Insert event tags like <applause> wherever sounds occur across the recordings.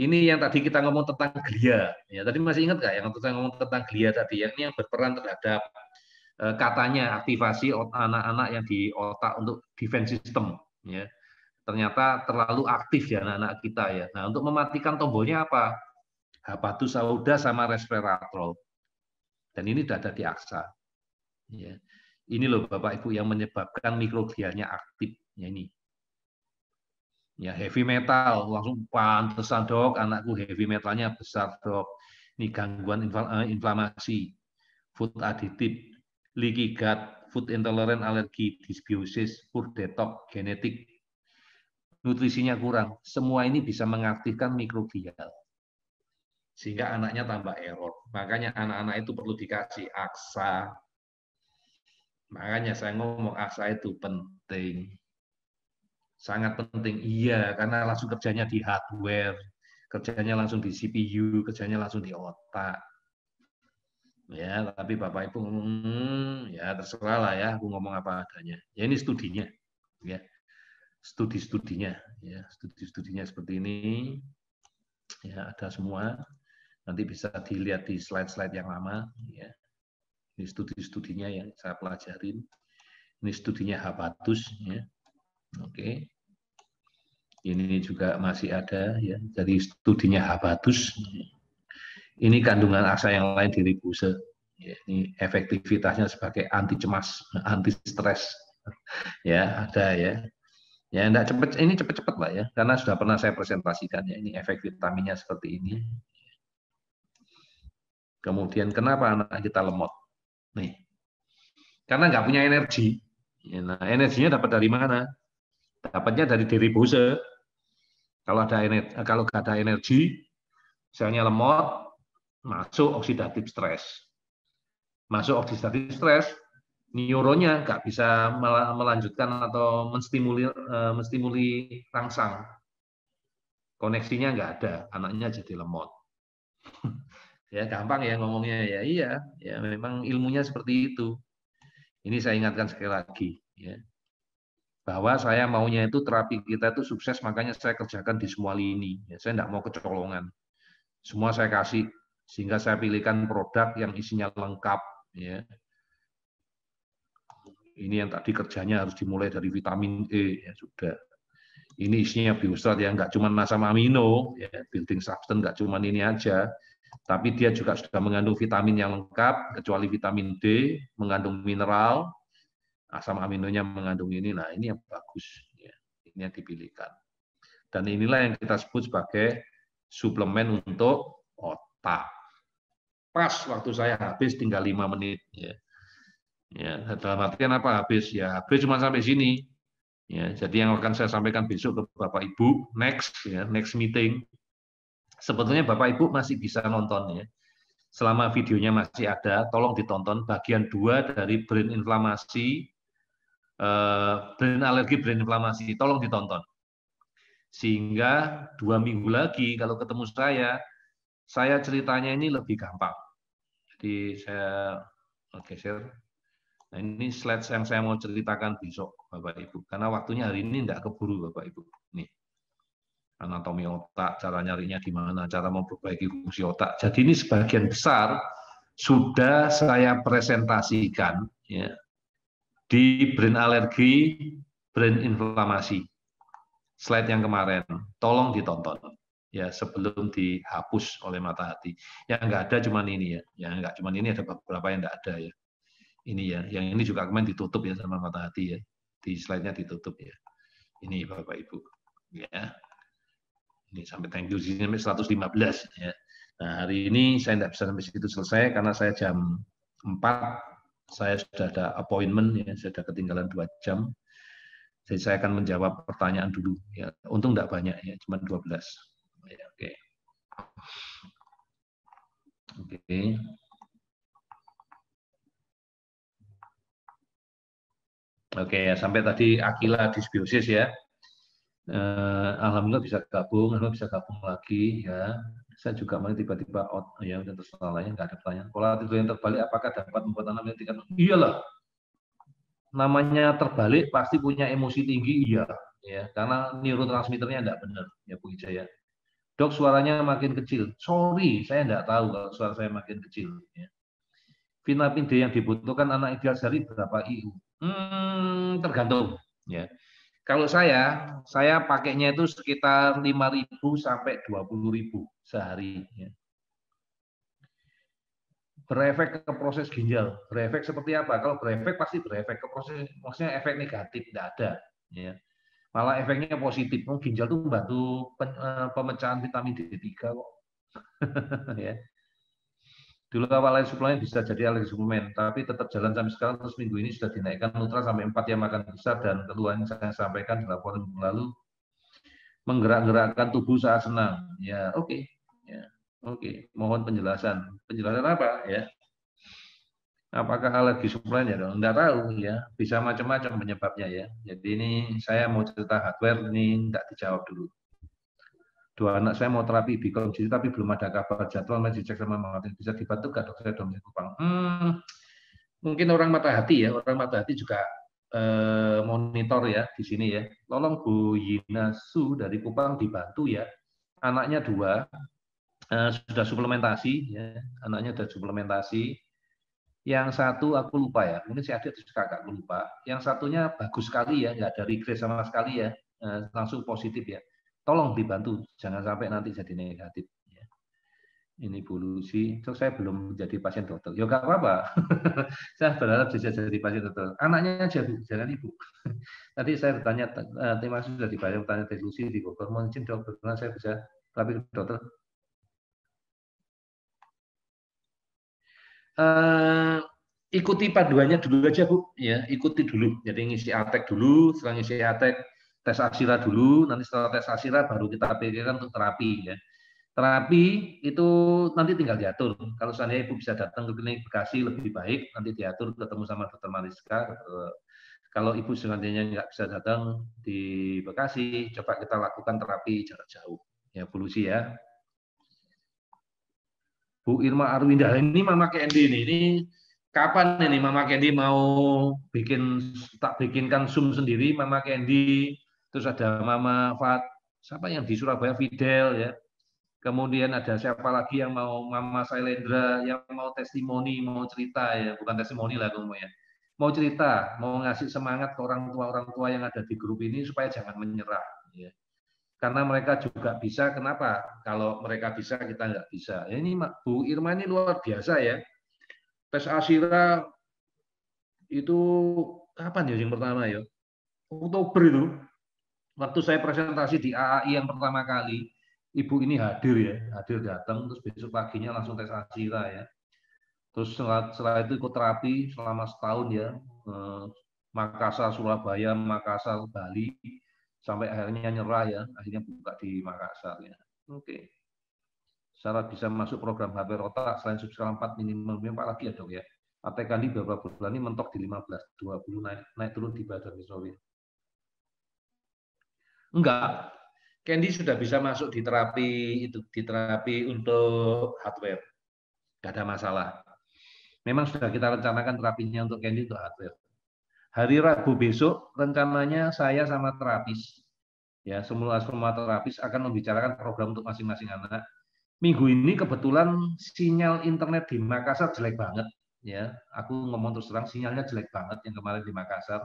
ini yang tadi kita ngomong tentang glia. Ya, tadi masih ingat nggak yang kita ngomong tentang glia tadi? Yang ini yang berperan terhadap eh, katanya aktivasi anak-anak yang di otak untuk defense system. Ya. Ternyata terlalu aktif ya anak-anak kita ya. Nah untuk mematikan tombolnya apa? Habatus sauda sama resveratrol. Dan ini ada di aksa. Ya. Ini loh Bapak Ibu yang menyebabkan mikroglianya aktif. Ya, ini ya heavy metal langsung pantesan dok anakku heavy metalnya besar dok ini gangguan eh, inflamasi food additive leaky gut food intolerant alergi dysbiosis poor detox genetik nutrisinya kurang semua ini bisa mengaktifkan mikrobial sehingga anaknya tambah error makanya anak-anak itu perlu dikasih aksa makanya saya ngomong aksa itu penting sangat penting. Iya, karena langsung kerjanya di hardware, kerjanya langsung di CPU, kerjanya langsung di otak. Ya, tapi Bapak Ibu, hmm, ya terserah lah ya, aku ngomong apa adanya. Ya ini studinya, ya studi-studinya, ya studi-studinya seperti ini, ya ada semua. Nanti bisa dilihat di slide-slide yang lama, ya. Ini studi-studinya yang saya pelajarin. Ini studinya Habatus, ya Oke. Ini juga masih ada ya Jadi studinya Habatus. Ini kandungan asa yang lain di ribose. Ya, ini efektivitasnya sebagai anti cemas, anti stres. ya, ada ya. Ya, enggak cepet ini cepet-cepet lah ya, karena sudah pernah saya presentasikan ya ini efek vitaminnya seperti ini. Kemudian kenapa anak kita lemot? Nih, karena nggak punya energi. Ya, nah, energinya dapat dari mana? Dapatnya dari diri Bose. Kalau ada energi, eh, kalau gak ada energi, misalnya lemot, masuk oksidatif stres. Masuk oksidatif stres, neuronnya nggak bisa melanjutkan atau menstimuli eh, menstimuli rangsang. Koneksinya nggak ada, anaknya jadi lemot. <laughs> ya gampang ya ngomongnya ya iya, ya memang ilmunya seperti itu. Ini saya ingatkan sekali lagi. Ya bahwa saya maunya itu terapi kita itu sukses, makanya saya kerjakan di semua lini. Ya, saya tidak mau kecolongan. Semua saya kasih, sehingga saya pilihkan produk yang isinya lengkap. Ya. Ini yang tadi kerjanya harus dimulai dari vitamin E, ya sudah. Ini isinya biostat ya, nggak cuma asam amino, ya, building substance nggak cuma ini aja, tapi dia juga sudah mengandung vitamin yang lengkap, kecuali vitamin D, mengandung mineral, asam aminonya mengandung ini, nah ini yang bagus, ya. ini yang dipilihkan. Dan inilah yang kita sebut sebagai suplemen untuk otak. Pas waktu saya habis tinggal lima menit. Ya. ya dalam artian apa habis? Ya habis cuma sampai sini. Ya, jadi yang akan saya sampaikan besok ke Bapak Ibu next ya next meeting. Sebetulnya Bapak Ibu masih bisa nonton ya. Selama videonya masih ada, tolong ditonton bagian dua dari brain inflamasi Eh, brain alergi, brain inflamasi. Tolong ditonton. Sehingga dua minggu lagi kalau ketemu saya, saya ceritanya ini lebih gampang. Jadi saya oke share. Nah, ini slide yang saya mau ceritakan besok, Bapak Ibu. Karena waktunya hari ini tidak keburu, Bapak Ibu. Nih, anatomi otak, cara nyarinya gimana, cara memperbaiki fungsi otak. Jadi ini sebagian besar sudah saya presentasikan ya, di brain alergi, brain inflamasi. Slide yang kemarin, tolong ditonton ya sebelum dihapus oleh mata hati. Yang enggak ada cuma ini ya, yang enggak cuma ini ada beberapa yang enggak ada ya. Ini ya, yang ini juga kemarin ditutup ya sama mata hati ya. Di slide-nya ditutup ya. Ini Bapak Ibu. Ya. Ini sampai thank you sini sampai 115 ya. Nah, hari ini saya tidak bisa sampai situ selesai karena saya jam 4 saya sudah ada appointment, ya, saya sudah ketinggalan dua jam. Jadi saya akan menjawab pertanyaan dulu. Ya. Untung tidak banyak, ya, cuma 12. Ya, Oke. Okay. Oke. Okay. Oke, ya, sampai tadi akila disbiosis ya. Uh, alhamdulillah bisa gabung, alhamdulillah bisa gabung lagi ya. Saya juga malah tiba-tiba out ya dan terserah lain nggak ada pertanyaan. Pola tidur yang terbalik apakah dapat membuat anak tingkat? Iyalah. Namanya terbalik pasti punya emosi tinggi iya ya karena neurotransmitternya tidak benar ya Bu Wijaya. Dok suaranya makin kecil. Sorry, saya tidak tahu kalau suara saya makin kecil. Ya. Vitamin D yang dibutuhkan anak ideal sehari berapa IU? Hmm, tergantung. Ya kalau saya, saya pakainya itu sekitar 5.000 sampai 20.000 sehari. Ya. Berefek ke proses ginjal. Berefek seperti apa? Kalau berefek pasti berefek ke proses, maksudnya efek negatif tidak ada. Ya. Malah efeknya positif. Mungkin oh, ginjal itu membantu eh, pemecahan vitamin D3 kok. <laughs> Ya. Dulu awalnya suplemen bisa jadi alergi suplemen, tapi tetap jalan sampai sekarang terus minggu ini sudah dinaikkan ultra sampai empat yang makan besar dan keluhan yang saya sampaikan di laporan minggu lalu menggerak-gerakkan tubuh saat senang. Ya, oke. Okay. Ya, oke. Okay. Mohon penjelasan. Penjelasan apa ya? Apakah alergi suplemen ya? Enggak tahu ya. Bisa macam-macam penyebabnya ya. Jadi ini saya mau cerita hardware ini enggak dijawab dulu dua anak saya mau terapi bikom jadi tapi belum ada kabar jadwal masih cek sama Martin bisa dibantu gak dokter Dom Kupang hmm, mungkin orang mata hati ya orang mata hati juga eh, monitor ya di sini ya tolong Bu Yina Su dari Kupang dibantu ya anaknya dua eh, sudah suplementasi ya anaknya sudah suplementasi yang satu aku lupa ya, mungkin si adik atau kakak aku lupa. Yang satunya bagus sekali ya, nggak ada kris sama sekali ya, eh, langsung positif ya tolong dibantu jangan sampai nanti jadi negatif ya. ini polusi so saya belum jadi pasien dokter. Ya gak apa-apa. <laughs> saya berharap bisa jadi pasien dokter. Anaknya aja Bu, jangan Ibu. <laughs> Tadi saya bertanya, eh, tema sudah dibayar bertanya polusi di Bogor. mungkin dokter, karena saya bisa tapi dokter. Uh, ikuti paduannya dulu aja Bu, ya ikuti dulu. Jadi ngisi atek dulu, setelah ngisi atek tes asira dulu, nanti setelah tes asira baru kita pikirkan untuk terapi ya. Terapi itu nanti tinggal diatur. Kalau seandainya Ibu bisa datang ke klinik Bekasi lebih baik, nanti diatur ketemu sama dokter Mariska. Eh, kalau Ibu seandainya nggak bisa datang di Bekasi, coba kita lakukan terapi jarak jauh. Ya, polusi ya. Bu Irma Arwinda, ini Mama Kendi ini, ini kapan ini Mama Kendi mau bikin tak bikinkan Zoom sendiri Mama Kendi terus ada Mama Fat, siapa yang di Surabaya Fidel ya. Kemudian ada siapa lagi yang mau Mama Sailendra yang mau testimoni, mau cerita ya, bukan testimoni lah ya, Mau cerita, mau ngasih semangat ke orang tua-orang tua yang ada di grup ini supaya jangan menyerah ya. Karena mereka juga bisa, kenapa? Kalau mereka bisa, kita nggak bisa. Ya, ini Bu Irma ini luar biasa ya. Tes Asira itu kapan ya yang pertama ya? Oktober itu waktu saya presentasi di AAI yang pertama kali, ibu ini hadir ya, hadir datang, terus besok paginya langsung tes asira ya. Terus setelah, setelah itu ikut terapi selama setahun ya, eh, Makassar, Surabaya, Makassar, Bali, sampai akhirnya nyerah ya, akhirnya buka di Makassar ya. Oke. Okay. Syarat bisa masuk program HP Rota, selain subskala 4 minimal 4 lagi ya dok ya. ATK di beberapa bulan ini mentok di 15, 20 naik, naik turun di badan misalnya. Enggak. Candy sudah bisa masuk di terapi itu di terapi untuk hardware. Enggak ada masalah. Memang sudah kita rencanakan terapinya untuk Candy untuk hardware. Hari Rabu besok rencananya saya sama terapis ya semua semua terapis akan membicarakan program untuk masing-masing anak. Minggu ini kebetulan sinyal internet di Makassar jelek banget ya. Aku ngomong terus terang sinyalnya jelek banget yang kemarin di Makassar.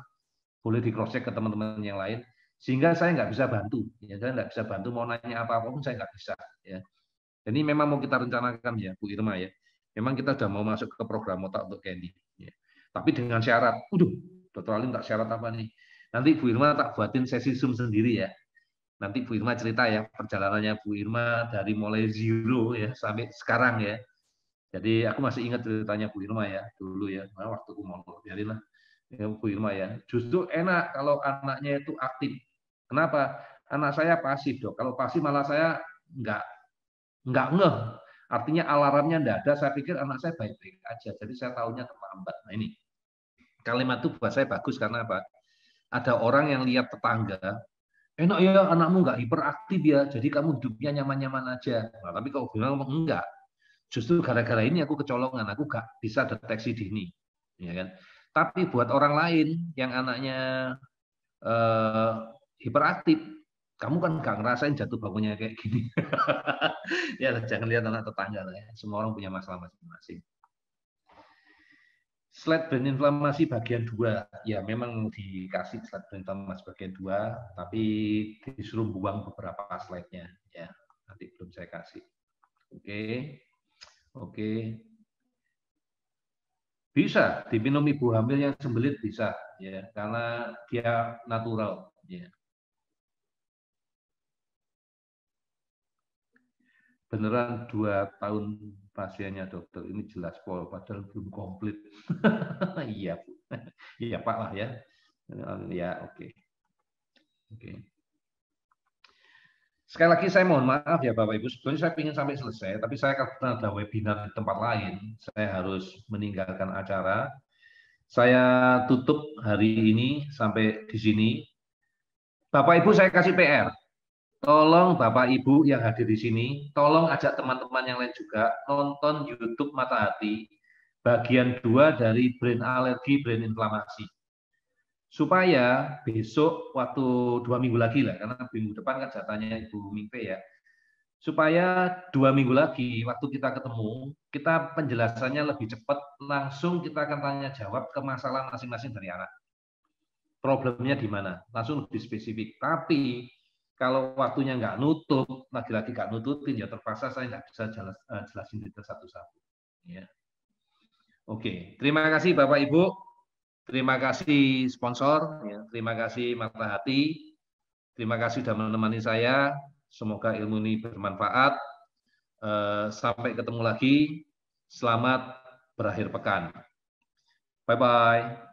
Boleh di cross check ke teman-teman yang lain sehingga saya nggak bisa bantu ya saya kan? nggak bisa bantu mau nanya apa apapun saya nggak bisa ya ini memang mau kita rencanakan ya Bu Irma ya memang kita sudah mau masuk ke program otak untuk Candy ya. tapi dengan syarat udah Dokter Alim tak syarat apa nih nanti Bu Irma tak buatin sesi zoom sendiri ya nanti Bu Irma cerita ya perjalanannya Bu Irma dari mulai zero ya sampai sekarang ya jadi aku masih ingat ceritanya Bu Irma ya dulu ya nah, waktu umur mau biarinlah ya, Bu Irma ya. Justru enak kalau anaknya itu aktif. Kenapa? Anak saya pasif dok. Kalau pasif malah saya nggak nggak ngeh. Artinya alarmnya ndak ada. Saya pikir anak saya baik-baik aja. Jadi saya tahunya terlambat. Nah ini kalimat itu buat saya bagus karena apa? Ada orang yang lihat tetangga, enak ya anakmu nggak hiperaktif ya, jadi kamu hidupnya nyaman-nyaman aja. Nah, tapi kalau bilang enggak, justru gara-gara ini aku kecolongan, aku nggak bisa deteksi dini, ya kan? Tapi buat orang lain yang anaknya eh, hiperaktif, kamu kan gak ngerasain jatuh bangunnya kayak gini. <laughs> ya jangan lihat anak tetangga lah ya. Semua orang punya masalah masing-masing. Slide brain inflamasi bagian dua, ya memang dikasih slide brain inflamasi bagian dua, tapi disuruh buang beberapa slide-nya. Ya, nanti belum saya kasih. Oke, okay. oke. Bisa diminum ibu hamil yang sembelit bisa ya karena dia natural ya. Beneran dua tahun pasiennya dokter ini jelas pol padahal belum komplit. <laughs> Iya, <laughs> iya Pak lah ya. Ya oke. Okay. Oke. Okay sekali lagi saya mohon maaf ya Bapak Ibu, sebetulnya saya ingin sampai selesai, tapi saya karena ada webinar di tempat lain, saya harus meninggalkan acara. Saya tutup hari ini sampai di sini. Bapak Ibu saya kasih PR. Tolong Bapak Ibu yang hadir di sini, tolong ajak teman-teman yang lain juga nonton YouTube Mata Hati bagian 2 dari brain alergi, brain inflamasi supaya besok waktu dua minggu lagi lah karena minggu depan kan jatahnya Ibu Mimpi ya supaya dua minggu lagi waktu kita ketemu kita penjelasannya lebih cepat langsung kita akan tanya jawab ke masalah masing-masing dari anak problemnya di mana langsung lebih spesifik tapi kalau waktunya nggak nutup lagi-lagi nggak nututin ya terpaksa saya nggak bisa jelas, eh, jelasin detail satu-satu ya oke terima kasih bapak ibu Terima kasih sponsor, ya. terima kasih mata hati, terima kasih sudah menemani saya. Semoga ilmu ini bermanfaat. Eh, sampai ketemu lagi. Selamat berakhir pekan. Bye-bye.